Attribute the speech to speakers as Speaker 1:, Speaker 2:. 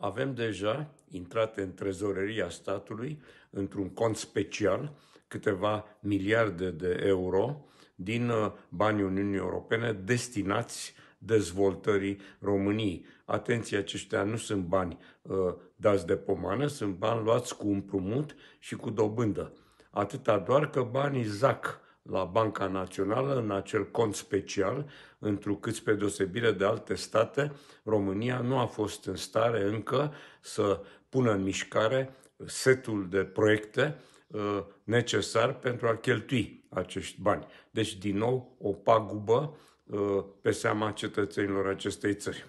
Speaker 1: avem deja intrate în trezoreria statului, într-un cont special, câteva miliarde de euro din uh, banii Uniunii Europene destinați dezvoltării României. Atenție, aceștia nu sunt bani uh, dați de pomană, sunt bani luați cu împrumut și cu dobândă. Atâta doar că banii ZAC, la Banca Națională în acel cont special, întrucât spre deosebire de alte state, România nu a fost în stare încă să pună în mișcare setul de proiecte uh, necesar pentru a cheltui acești bani. Deci, din nou, o pagubă uh, pe seama cetățenilor acestei țări.